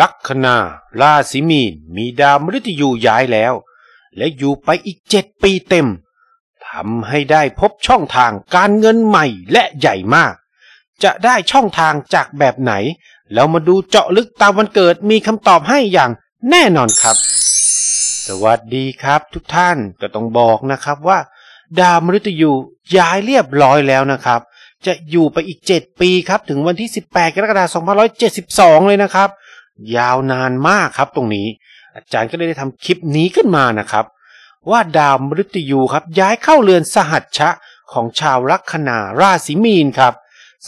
ลักคนา ราศีมีนมีดาวมฤตยูย้ายแล้ว และอยู่ไปอีกเจ็ดปีเต็มทำให้ได้พบช่องทางการเงินใหม่และใหญ่มาก จะได้ช่องทางจากแบบไหนเรามาดูเจาะลึกตามวันเกิดมีคำตอบให้อย่างแน่นอนครับ สวัสดีครับ ทุกท่านก็ต้องบอกนะครับว่า ดาวมฤตยูย้ายเรียบร้อยแล้วนะครับ จะอยู่ไปอีก 7 ปีครับถึงวันที่ 18กรกฎาคม2572 เลยนะครับยาวนานมากครับตรงนี้ อาจารย์ก็เลยได้ทำคลิปนี้ขึ้นมานะครับ ว่าดาวมฤตยูครับ ย้ายเข้าเรือนสหัชชะ ของชาวลัคนาราศีมีนครับ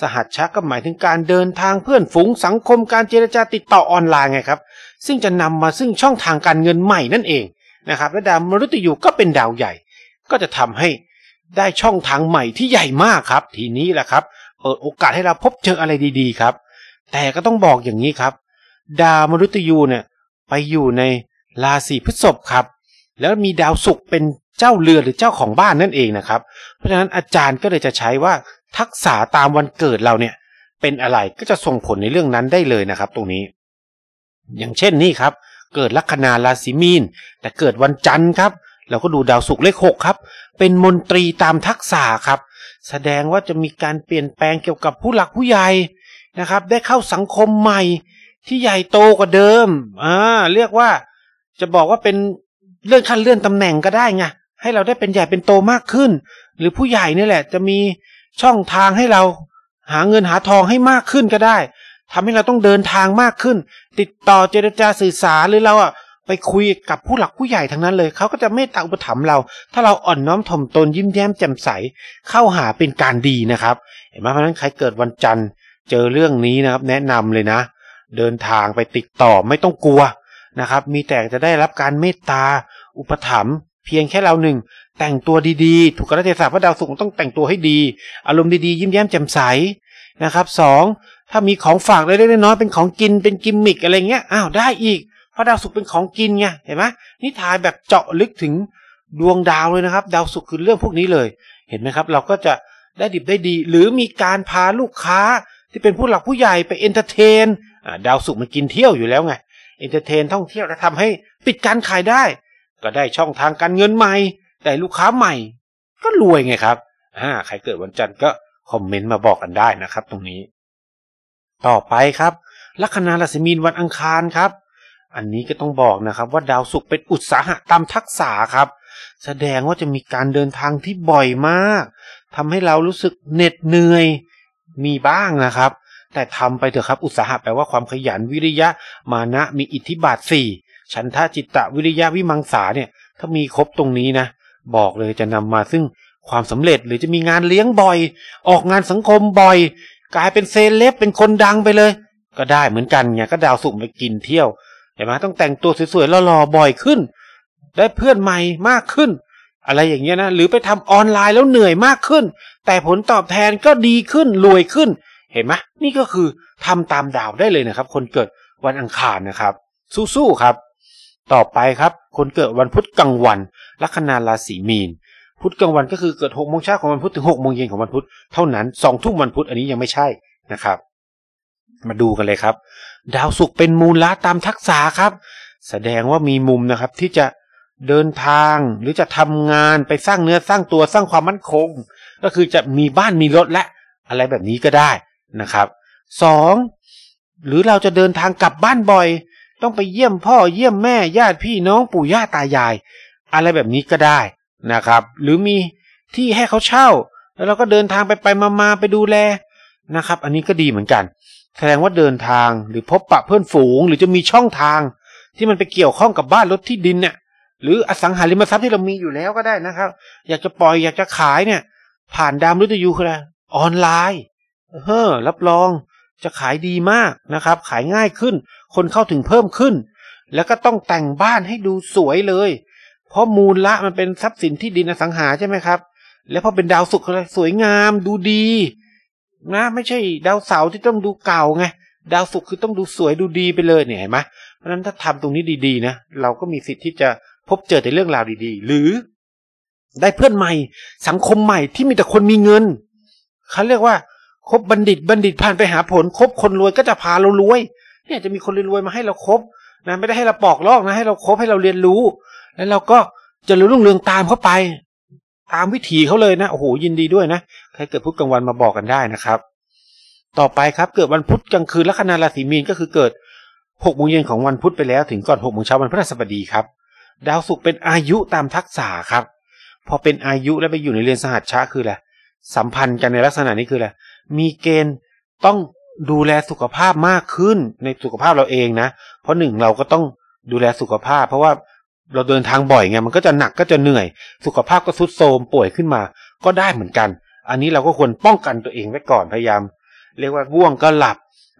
สหัชชะก็หมายถึงการเดินทางเพื่อนฝูงสังคมการเจรจาติดต่อออนไลน์ไงครับ ซึ่งจะนำมาซึ่งช่องทางการเงินใหม่นั่นเองนะครับและดาวมฤตยูก็เป็นดาวใหญ่ ก็จะทำให้ได้ช่องทางใหม่ที่ใหญ่มากครับทีนี้แหละครับเปิดโอกาสให้เราพบเจออะไรดี ๆครับ แต่ก็ต้องบอกอย่างนี้ครับดาวมฤตยูเนี่ยไปอยู่ในราศีพฤษภครับ แล้วมีดาวศุกร์เป็นเจ้าเรือหรือเจ้าของบ้านนั่นเองนะครับ เพราะฉะนั้นอาจารย์ก็เลยจะใช้ว่าทักษะตามวันเกิดเราเนี่ย เป็นอะไรก็จะส่งผลในเรื่องนั้นได้เลยนะครับตรงนี้ อย่างเช่นนี่ครับ เกิดลัคนาราศีมีนแต่เกิดวันจันทร์ครับ เราก็ดูดาวศุกร์เลขหกครับ เป็นมนตรีตามทักษะครับ แสดงว่าจะมีการเปลี่ยนแปลงเกี่ยวกับผู้หลักผู้ใหญ่นะครับ ได้เข้าสังคมใหม่ที่ใหญ่โตกว่าเดิม อ่า เรียกว่า จะบอกว่าเป็นเลื่อนขั้นเลื่อนตำแหน่งก็ได้ไง ให้เราได้เป็นใหญ่เป็นโตมากขึ้น หรือผู้ใหญ่นี่แหละ จะมีช่องทางให้เราหาเงินหาทองให้มากขึ้นก็ได้ ทำให้เราต้องเดินทางมากขึ้น ติดต่อเจรจาสื่อสารหรือเราอ่ะ ไปคุยกับผู้หลักผู้ใหญ่ทั้งนั้นเลย เขาก็จะเมตตาอุปถัมภ์เรา ถ้าเราอ่อนน้อมถ่อมตนยิ้มแย้มแจ่มใส เข้าหาเป็นการดีนะครับ เห็นไหมเพราะนั้นใครเกิดวันจันทร์เจอเรื่องนี้นะครับ แนะนำเลยนะเดินทางไปติดต่อไม่ต้องกลัวนะครับ มีแต่จะได้รับการเมตตาอุปถัมภ์เพียงแค่เราหนึ่ง แต่งตัวดีๆ ถูกกระเทศาพระดาวสุขต้องแต่งตัวให้ดี อารมณ์ดีๆยิ้มแย้มแจ่มใสนะครับสองถ้ามีของฝากเล็กๆน้อยๆเป็นของกิน เป็นกิมมิกอะไรเงี้ยอ้าวได้อีกพระดาวสุขเป็นของกินไงเห็นไหมนิทานแบบเจาะลึกถึงดวงดาวเลยนะครับ ดาวสุขคือเรื่องพวกนี้เลย เห็นไหมครับ เราก็จะได้ดิบได้ดี หรือมีการพาลูกค้าที่เป็นผู้หลักผู้ใหญ่ไปเอนเตอร์เทนดาวสุกมันกินเที่ยวอยู่แล้วไงเอนเตอร์เทนท่องเที่ยวและทำให้ปิดการขายได้ ก็ได้ช่องทางการเงินใหม่แต่ลูกค้าใหม่ ก็รวยไงครับอ่าใครเกิดวันจันทร์ก็คอมเมนต์มาบอกกันได้นะครับ ตรงนี้ ต่อไปครับ ลัคนาราศีมีนวันอังคารครับ อันนี้ก็ต้องบอกนะครับว่าดาวสุกเป็นอุตสาหะตามทักษะครับ แสดงว่าจะมีการเดินทางที่บ่อยมาก ทำให้เรารู้สึกเหน็ดเหนื่อยมีบ้างนะครับ แต่ทำไปเถอะครับ อุตสาหะแปลว่าความขยันวิริยะมานะมีอิทธิบาทสี่ ฉันทาจิตตะวิริยะวิมังสาเนี่ย ถ้ามีครบตรงนี้นะ บอกเลยจะนำมาซึ่งความสำเร็จหรือจะมีงานเลี้ยงบ่อย ออกงานสังคมบ่อย กลายเป็นเซเลบเป็นคนดังไปเลย ก็ได้เหมือนกันไงก็ดาวสุ่มไปกินเที่ยวเห็นไหมต้องแต่งตัวสวยๆหล่อๆบ่อยขึ้น ได้เพื่อนใหม่มากขึ้นอะไรอย่างเงี้ยนะ หรือไปทำออนไลน์แล้วเหนื่อยมากขึ้น แต่ผลตอบแทนก็ดีขึ้นรวยขึ้น เห็นไหมนี่ก็คือทำตามดาวได้เลยนะครับ คนเกิดวันอังคารนะครับ สู้ๆครับ ต่อไปครับคนเกิดวันพุธกลางวัน ลัคนาราศีมีนพุธกลางวันก็คือเกิดหกโมงเช้าของวันพุธถึงหกโมงเย็นของวันพุธเท่านั้นสองทุ่มวันพุธ อันนี้ยังไม่ใช่นะครับ มาดูกันเลยครับ ดาวศุกร์เป็นมูลละตามทักษะครับ แสดงว่ามีมุมนะครับที่จะเดินทางหรือจะทำงานไปสร้างเนื้อสร้างตัวสร้างความมั่นคง ก็คือจะมีบ้านมีรถและ อะไรแบบนี้ก็ได้นะครับสองหรือเราจะเดินทางกลับบ้านบ่อย ต้องไปเยี่ยมพ่อเยี่ยมแม่ญาติพี่น้องปู่ย่าตายาย อะไรแบบนี้ก็ได้นะครับ หรือมีที่ให้เขาเช่า แล้วเราก็เดินทางไปไปมามาไปดูแลนะครับ อันนี้ก็ดีเหมือนกันแสดงว่าเดินทางหรือพบปะเพื่อนฝูง หรือจะมีช่องทางที่มันไปเกี่ยวข้องกับบ้านรถที่ดินเนี่ยหรืออสังหาริมทรัพย์ที่เรามีอยู่แล้วก็ได้นะครับ อยากจะปล่อย อยากจะขายเนี่ย ผ่านดามฤตยูคืออะไรออนไลน์เฮ้อรับรอง จะขายดีมากนะครับ ขายง่ายขึ้น คนเข้าถึงเพิ่มขึ้น แล้วก็ต้องแต่งบ้านให้ดูสวยเลย เพราะมูลละมันเป็นทรัพย์สินที่ดินอสังหาใช่ไหมครับแล้วพอเป็นดาวสุกอะไรสวยงามดูดีนะไม่ใช่ดาวเสาร์ที่ต้องดูเก่าไงดาวสุกคือต้องดูสวยดูดีไปเลยเนี่ยเห็นไหมเพราะฉะนั้นถ้าทำตรงนี้ดีๆนะเราก็มีสิทธิ์ที่จะพบเจอแต่เรื่องราวดี ๆ หรือ ได้เพื่อนใหม่สังคมใหม่ที่มีแต่คนมีเงินเขาเรียกว่าคบบัณฑิตบัณฑิตผ่านไปหาผลคบคนรวยก็จะพาเรารวย เนี่ยจะมีคนรวยมาให้เราครบนะไม่ได้ให้เราปอกลอกนะ ให้เราครบให้เราเรียนรู้ แล้วเราก็จะรู้เรื่องเรือง ตามเข้าไป ตามวิถีเขาเลยนะโอ้โหยินดีด้วยนะใครเกิดพุธกลางวันมาบอกกันได้นะครับ ต่อไปครับเกิดวันพุธกลางคืนลัคนาราศีมีนก็คือเกิดหกโมงเย็นของวันพุธไปแล้ว ถึงก่อนหกโมงเช้าวันพฤหัสบดีครับดาวศุกร์เป็นอายุตามทักษะครับ พอเป็นอายุแล้วไปอยู่ในเรือนสหัสชาคืออะไรสัมพันธ์กันในลักษณะนี้คืออะไรมีเกณฑ์ต้องดูแลสุขภาพมากขึ้นในสุขภาพเราเองนะเพราะหนึ่งเราก็ต้องดูแลสุขภาพ เพราะว่าเราเดินทางบ่อยไงมันก็จะหนักก็จะเหนื่อย สุขภาพก็ทรุดโทรมป่วยขึ้นมา ก็ได้เหมือนกัน อันนี้เราก็ควรป้องกันตัวเองไว้ก่อนพยายาม เรียกว่าง่วงก็หลับ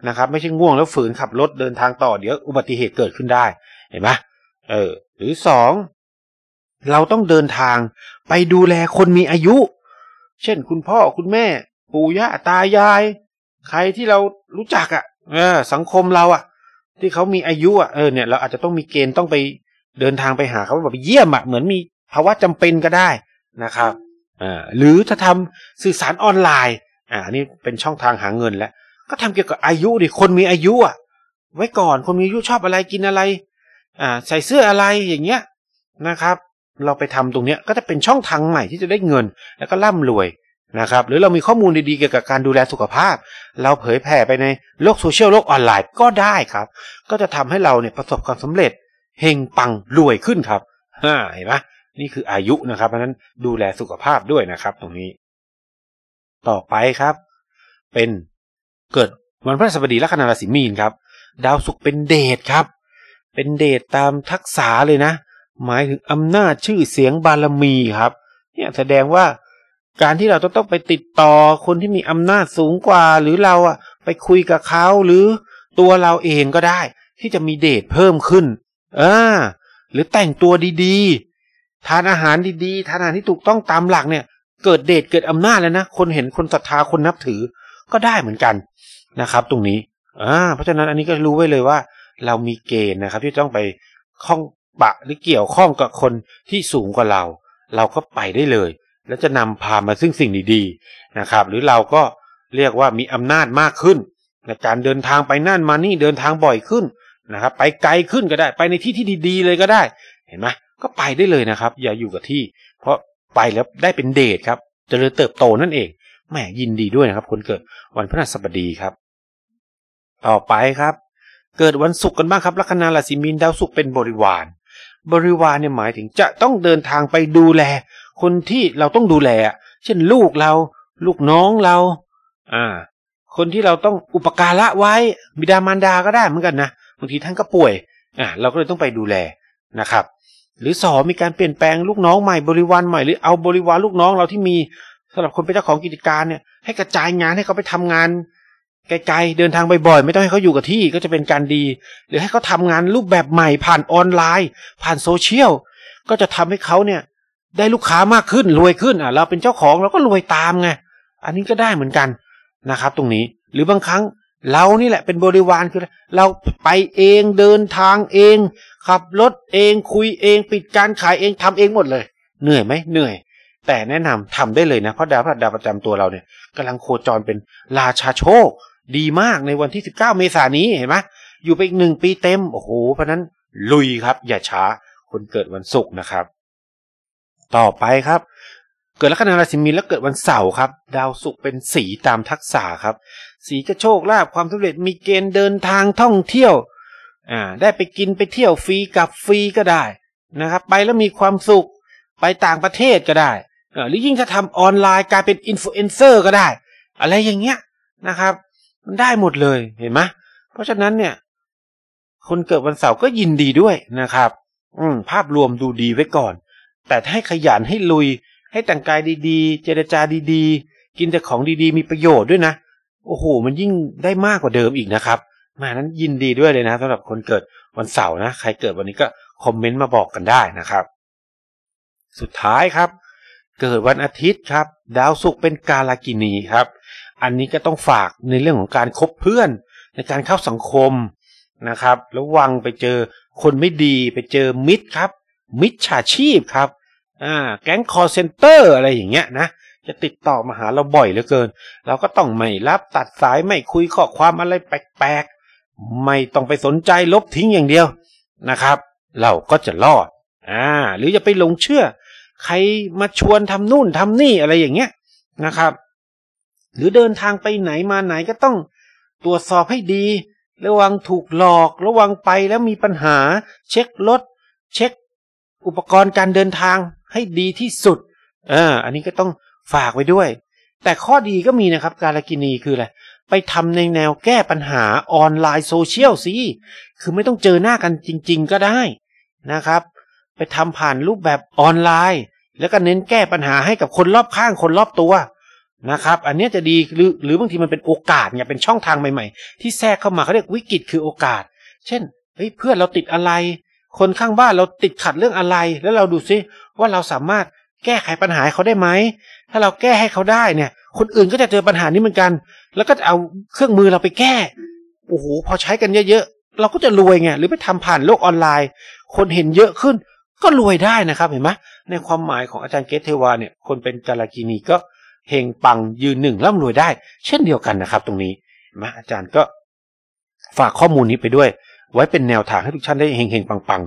นะครับ ไม่ใช่ง่วงแล้วฝืนขับรถเดินทางต่อเดี๋ยวอุบัติเหตุเกิดขึ้นได้เห็นไหมเออหรือสอง เราต้องเดินทางไปดูแลคนมีอายุ เช่นคุณพ่อคุณแม่ ปู่ย่าตายาย ใครที่เรารู้จักอะ่ะสังคมเราอะ่ะ ที่เขามีอายุอะ่ะเออเนี่ยเราอาจจะต้องมีเกณฑ์ต้องไปเดินทางไปหาเขาแบบเยี่ยมอะ่ะเหมือนมีภาวะจำเป็นก็ได้นะครับอ่าหรือถ้าทำสื่อสารออนไลน์ อ่านี่เป็นช่องทางหาเงินแล้วก็ทำเกี่ยวกับอายุดิคนมีอายุอะ่ะ ไว้ก่อนคนมีอายุชอบอะไรกินอะไรอ่าใส่เสื้ออะไรอย่างเงี้ยนะครับ เราไปทำตรงเนี้ยก็จะเป็นช่องทางใหม่ที่จะได้เงิน แล้วก็ร่ำรวยนะครับ หรือเรามีข้อมูลดีๆเกี่ยวกับการดูแลสุขภาพ เราเผยแผ่ไปในโลกโซเชียลโลกออนไลน์ก็ได้ครับก็จะทำให้เราเนี่ยประสบความสำเร็จเฮงปังรวยขึ้นครับเห็นไหมนี่คืออายุนะครับ เพราะนั้นดูแลสุขภาพด้วยนะครับ ตรงนี้ ต่อไปครับ เป็นเกิดวันพฤหัสบดีลัคนาราศีมีนครับ ดาวศุกร์เป็นเดชครับเป็นเดชตามทักษะเลยนะ หมายถึงอำนาจชื่อเสียงบารมีครับ เนี่ยแสดงว่าการที่เราต้องต้องไปติดต่อคนที่มีอำนาจสูงกว่า หรือเราอะไปคุยกับเขาหรือ ตัวเราเองก็ได้ ที่จะมีเดทเพิ่มขึ้นอ่าหรือแต่งตัวดีๆ ทานอาหารดีๆ ทานอาหารที่ถูกต้องตามหลักเนี่ย เกิดเดทเกิดอำนาจแล้วนะคนเห็นคนศรัทธาคนนับถือ ก็ได้เหมือนกันนะครับ ตรงนี้อ่าเพราะฉะนั้นอันนี้ก็รู้ไว้เลยว่าเรามีเกณฑ์นะครับที่ต้องไปข้องปะหรือเกี่ยวข้องกับคนที่สูงกว่าเรา เราก็ไปได้เลย แล้วจะนำพามาซึ่งสิ่งดี ๆนะครับ หรือเราก็เรียกว่ามีอำนาจมากขึ้นในการเดินทางไปนั่นมานี่เดินทางบ่อยขึ้นนะครับ ไปไกลขึ้นก็ได้ ไปในที่ที่ดี ๆเลยก็ได้ เห็นไหมก็ไปได้เลยนะครับ อย่าอยู่กับที่ เพราะไปแล้วได้เป็นเดทครับจเริเติบโตนั่นเองแหมยินดีด้วยนะครับคนเกิดวันพฤหัสบดีครับ ต่อไปครับเกิดวันศุกร์กันบ้างครับลัคนาราศีมีนดาวศุกร์เป็นบริวาร บริวารเนี่ยหมายถึงจะต้องเดินทางไปดูแล คนที่เราต้องดูแลเช่นลูกเราลูกน้องเรา อ่า คนที่เราต้องอุปการะไว้บิดามารดาก็ได้เหมือนกันนะบางทีท่านก็ป่วยอ่าเราก็เลยต้องไปดูแลนะครับ หรือสอมีการเปลี่ยนแปลงลูกน้องใหม่บริวารใหม่หรือเอาบริวารลูกน้องเราที่มีสำหรับคนเป็นเจ้าของกิจการเนี่ยให้กระจายงานให้เขาไปทำงานไกลๆเดินทางบ่อยๆไม่ต้องให้เขาอยู่กับที่ก็จะเป็นการดี หรือให้เขาทำงานรูปแบบใหม่ผ่านออนไลน์ ผ่านโซเชียลก็จะทำให้เขาเนี่ย ได้ลูกค้ามากขึ้นรวยขึ้นอ่ะ เราเป็นเจ้าของเราก็รวยตามไงอันนี้ก็ได้เหมือนกันนะครับ ตรงนี้หรือบางครั้งเรานี่แหละเป็นบริวารคือเราไปเองเดินทางเองขับรถเองคุยเอง ปิดการขายเองทำเองหมดเลยเหนื่อยไหมเหนื่อย แต่แนะนำทำได้เลยนะเพราะดาวพระดาวประจำตัวเราเนี่ยกำลังโคจรเป็นราชาโชคดีมากในวันที่ 19 เมษายนนี้เห็นไหมอยู่ไปอีกหนึ่งปีเต็ม โอ้โหเพราะนั้น ลุยครับ อย่าช้า คนเกิดวันศุกร์นะครับ ต่อไปครับ เกิดลัคนาราศีมีนแล้วเกิดวันเสาร์ครับ ดาวศุกร์เป็นสีตามทักษะครับ สีจะโชคลาภความสำเร็จมีเกณฑ์เดินทางท่องเที่ยวอ่าได้ไปกินไปเที่ยวฟรีกับฟรีก็ได้นะครับ ไปแล้วมีความสุขไปต่างประเทศก็ได้หรือยิ่งถ้าทำออนไลน์กลายเป็นอินฟลูเอนเซอร์ ก็ได้ อะไรอย่างเงี้ยนะครับมันได้หมดเลยเห็นไหมเพราะฉะนั้นเนี่ย คนเกิดวันเสาร์ก็ยินดีด้วยนะครับ อืม ภาพรวมดูดีไว้ก่อน แต่ให้ขยันให้ลุย ให้แต่งกายดี ๆ เจรจาดี ๆ กินแต่ของดี ๆมีประโยชน์ด้วยนะโอ้โหมันยิ่งได้มากกว่าเดิมอีกนะครับมานั้นยินดีด้วยเลยนะ สำหรับคนเกิดวันเสาร์นะใครเกิดวันนี้ก็คอมเมนต์มาบอกกันได้นะครับ สุดท้ายครับ เกิดวันอาทิตย์ครับ ดาวศุกร์เป็นกาลากินีครับอันนี้ก็ต้องฝากในเรื่องของการคบเพื่อนในการเข้าสังคมนะครับระวังไปเจอคนไม่ดีไปเจอมิตรครับ มิตรฉาชีพครับอ่าแก๊งคอเซนเตอร์อะไรอย่างเงี้ยนะจะติดต่อมาหาเราบ่อยเหลือเกิน เราก็ต้องไม่รับตัดสาย ไม่คุยข้อความอะไรแปลกๆไม่ต้องไปสนใจลบทิ้งอย่างเดียวนะครับ เราก็จะรอดอ่าหรือจะไปหลงเชื่อ ใครมาชวนทำนู่นทำนี่อะไรอย่างเงี้ยนะครับหรือเดินทางไปไหนมาไหนก็ต้องตรวจสอบให้ดี ระวังถูกหลอกระวังไปแล้วมีปัญหา เช็ครถเช็คอุปกรณ์การเดินทางให้ดีที่สุดอ่าอันนี้ก็ต้องฝากไว้ด้วย แต่ข้อดีก็มีนะครับการลกินีคืออะไรไปทำในแนวแก้ปัญหาออนไลน์โซเชียลสิคือไม่ต้องเจอหน้ากันจริง ๆ ก็ได้นะครับไปทำผ่านรูปแบบออนไลน์ แล้วก็เน้นแก้ปัญหาให้กับคนรอบข้างคนรอบตัวนะครับอันนี้จะดี หรือหรือบางทีมันเป็นโอกาสเนี่ยเป็นช่องทางใหม่ ๆ ที่แทรกเข้ามาเขาเรียกวิกฤตคือโอกาส เช่นเฮ้ยเพื่อนเราติดอะไร คนข้างบ้านเราติดขัดเรื่องอะไร แล้วเราดูซิว่าเราสามารถแก้ไขปัญหาเขาได้ไหม ถ้าเราแก้ให้เขาได้เนี่ย คนอื่นก็จะเจอปัญหานี้เหมือนกัน แล้วก็เอาเครื่องมือเราไปแก้โอ้โหพอใช้กันเยอะๆเราก็จะรวยไงหรือไปทำผ่านโลกออนไลน์ คนเห็นเยอะขึ้น ก็รวยได้นะครับเห็นไหมในความหมายของอาจารย์เกตเทวาเนี่ยคนเป็นกาลกินีก็เฮงปังยืนหนึ่งร่ำรวยได้ เช่นเดียวกันนะครับตรงนี้ มาอาจารย์ก็ฝากข้อมูลนี้ไปด้วย ไว้เป็นแนวทางให้ทุกท่านได้เฮงเฮงปังปัง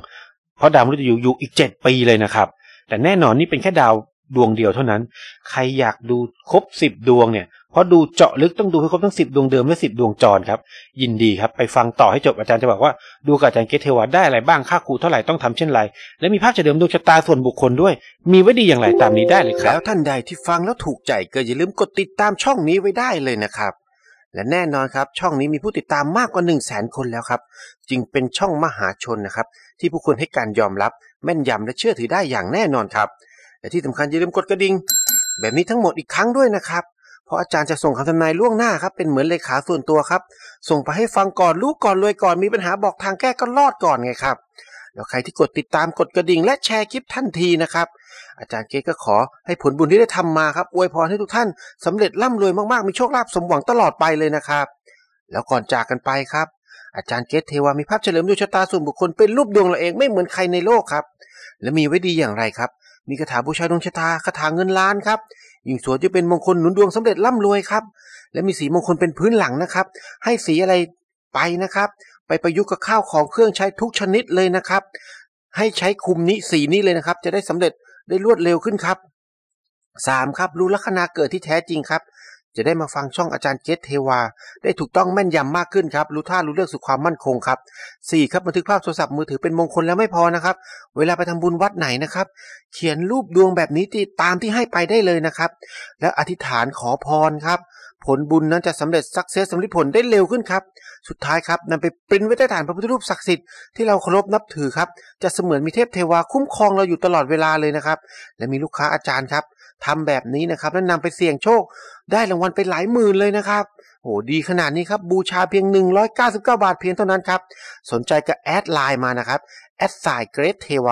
เพราะดาวมฤตยูอยู่อีกเจ็ดปีเลยนะครับ แต่แน่นอนนี่เป็นแค่ดาวดวงเดียวเท่านั้น ใครอยากดูครบสิบดวงเนี่ยพราะดูเจาะลึกต้องดูให้ครบทั้งสิบดวงเดิมและสิบดวงจรครับ ยินดีครับ ไปฟังต่อให้จบ อาจารย์จะบอกว่า ดูกับอาจารย์เกตเทวาได้อะไรบ้างค่าครูเท่าไหร่ต้องทำเช่นไรและมีภาพเฉลิมดวงชะตาส่วนบุคคลด้วย มีไว้ดีอย่างไรตามนี้ได้เลยครับแล้วท่านใดที่ฟังแล้วถูกใจก็อย่าลืมกดติดตามช่องนี้ไว้ได้เลยนะครับ และแน่นอนครับช่องนี้มีผู้ติดตามมากกว่า 1 0 0 0 0แสนคนแล้วครับจึงเป็นช่องมหาชนนะครับที่ผู้คนให้การยอมรับแม่นยำและเชื่อถือได้อย่างแน่นอนครับและที่สำคัญอย่าลืมกดกระดิ่งแบบนี้ทั้งหมดอีกครั้งด้วยนะครับเพราะ อาจารย์จะส่งคำทำนายล่วงหน้าครับ เป็นเหมือนเลขาส่วนตัวครับ ส่งไปให้ฟังก่อน รู้ก่อนรวยก่อนมีปัญหาบอกทางแก้ ก็รอดก่อนไงครับ แล้วใครที่กดติดตาม กดกระดิ่ง และแชร์คลิปทันทีนะครับ อาจารย์เกก็ขอให้ผลบุญที่ได้ทำมาครับอวยพรให้ทุกท่าน สำเร็จร่ำรวยมากๆมีโชคลาภสมหวังตลอดไปเลยนะครับ แล้วก่อนจากกันไปครับ อาจารย์เกตเทวามีภาพเฉลิมดวงชะตาส่วนบุคคลเป็นรูปดวงเราเองไม่เหมือนใครในโลกครับ และมีไว้ดีอย่างไรครับ มีคาถาบูชาดวงชะตาคาถาเงินล้านครับยิ่งสวยจะเป็นมงคลหนุนดวงสำเร็จร่ำรวยครับและมีสีมงคลเป็นพื้นหลังนะครับ ให้สีอะไรไปนะครับ ไปประยุกต์กับข้าวของเครื่องใช้ทุกชนิดเลยนะครับ ให้ใช้คุมนี้สีนี้เลยนะครับ จะได้สำเร็จได้รวดเร็วขึ้นครับ 3. ครับ รู้ลัคนาเกิดที่แท้จริงครับจะได้มาฟังช่องอาจารย์เจษเทวา ได้ถูกต้องแม่นยำมากขึ้นครับ รู้ท่า รู้เรื่องสู่ความมั่นคงครับ 4. ครับบันทึกภาพโทรศัพท์มือถือเป็นมงคลแล้วไม่พอนะครับ เวลาไปทำบุญวัดไหนนะครับ เขียนรูปดวงแบบนี้ที่ตามที่ให้ไปได้เลยนะครับ แล้วอธิษฐานขอพรครับ ผลบุญนั้นจะสำเร็จสักเซสสำลิผลได้เร็วขึ้นครับ สุดท้ายครับนำไปปริ้นไว้ใต้ฐานพระพุทธรูปศักดิ์สิทธิ์ที่เราเคารพนับถือครับ จะเสมือนมีเทพเทวาคุ้มครองเราอยู่ตลอดเวลาเลยนะครับ และมีลูกค้าอาจารย์ครับทำแบบนี้นะครับแล้วนำไปเสี่ยงโชคได้รางวัลไปหลายหมื่นเลยนะครับโหดีขนาดนี้ครับ บูชาเพียง 199 บาทเพียงเท่านั้นครับ สนใจก็แอดไลน์มานะครับแอดสายเกรทเทว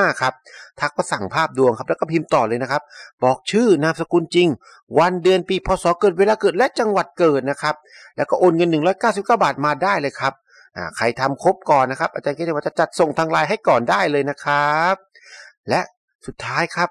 า65ครับ ทักก็สั่งภาพดวงครับ แล้วก็พิมพ์ต่อเลยนะครับ บอกชื่อนามสกุลจริง วันเดือนปีพศเกิดเวลาเกิดและจังหวัดเกิดนะครับ แล้วก็โอนเงิน199บาทมาได้เลยครับใครทำครบก่อนนะครับอาจารย์เกรทเทวาจะจัดส่งทางไลน์ให้ก่อนได้เลยนะครับ และสุดท้ายครับ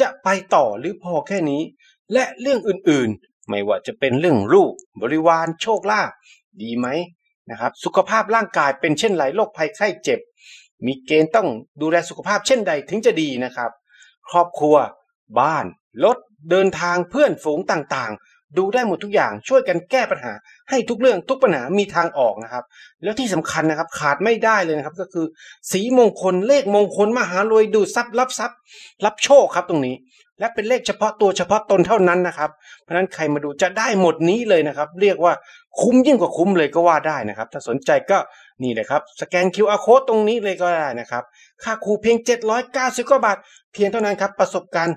จะไปต่อหรือพอแค่นี้ และเรื่องอื่นๆไม่ว่าจะเป็นเรื่องลูกบริวารโชคลาภดีไหมนะครับสุขภาพร่างกายเป็นเช่นไรโรคภัยไข้เจ็บ มีเกณฑ์ต้องดูแลสุขภาพเช่นใดถึงจะดีนะครับ ครอบครัว บ้านรถเดินทางเพื่อนฝูงต่างๆดูได้หมดทุกอย่างช่วยกันแก้ปัญหาให้ทุกเรื่องทุกปัญหามีทางออกนะครับแล้วที่สำคัญนะครับขาดไม่ได้เลยนะครับก็คือสีมงคลเลขมงคล มหารวยดูทรัพย์ รับทรัพย์ รับโชคครับตรงนี้ และเป็นเลขเฉพาะตัวเฉพาะตนเท่านั้นนะครับเพราะนั้นใครมาดูจะได้หมดนี้เลยนะครับเรียกว่าคุ้มยิ่งกว่าคุ้มเลยก็ว่าได้นะครับ ถ้าสนใจก็นี่เลยครับสแกน QR code ตรงนี้เลยก็ได้นะครับค่าครู เพียง 7 9าบาท เพียงเท่านั้นครับประสบการณ์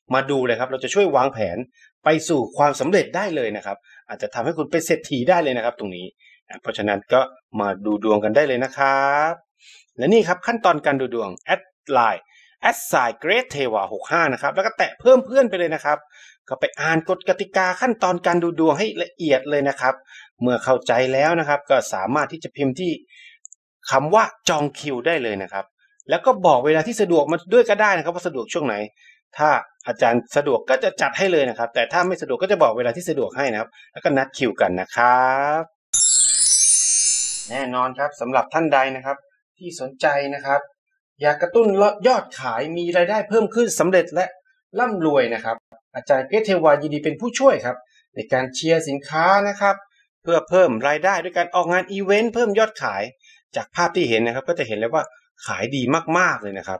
มาดูเลยครับ เราจะช่วยวางแผนไปสู่ความสำเร็จได้เลยนะครับ อาจจะทำให้คุณเป็นเศรษฐีได้เลยนะครับตรงนี้ เพราะฉะนั้นก็มาดูดวงกันได้เลยนะครับ และนี่ครับขั้นตอนการดูดวงแอดไลน์แอดไซเกรทเทวา65นะครับ แล้วก็แตะเพิ่มเพื่อนไปเลยนะครับ ก็ไปอ่านกฎกติกาขั้นตอนการดูดวงให้ละเอียดเลยนะครับ เมื่อเข้าใจแล้วนะครับ ก็สามารถที่จะพิมพ์ที่คำว่าจองคิวได้เลยนะครับ แล้วก็บอกเวลาที่สะดวกมาด้วยก็ได้นะครับว่าสะดวกช่วงไหนถ้าอาจารย์สะดวกก็จะจัดให้เลยนะครับ แต่ถ้าไม่สะดวกก็จะบอกเวลาที่สะดวกให้นะครับ แล้วก็นัดคิวกันนะครับแน่นอนครับสำหรับท่านใดนะครับ ที่สนใจนะครับ อยากกระตุ้นยอดขายมีรายได้เพิ่มขึ้นสำเร็จและร่ำรวยนะครับ อาจารย์เพชรเทวายินดีเป็นผู้ช่วยครับ ในการเชียร์สินค้านะครับ เพื่อเพิ่มรายได้ด้วยการออกงานอีเวนต์เพิ่มยอดขายจากภาพที่เห็นนะครับก็จะเห็นเลยว่าขายดีมากๆเลยนะครับ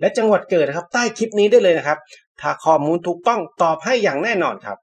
และจังหวัดเกิดนะครับใต้คลิปนี้ได้เลยนะครับ ถ้าข้อมูลถูกต้องตอบให้อย่างแน่นอนครับ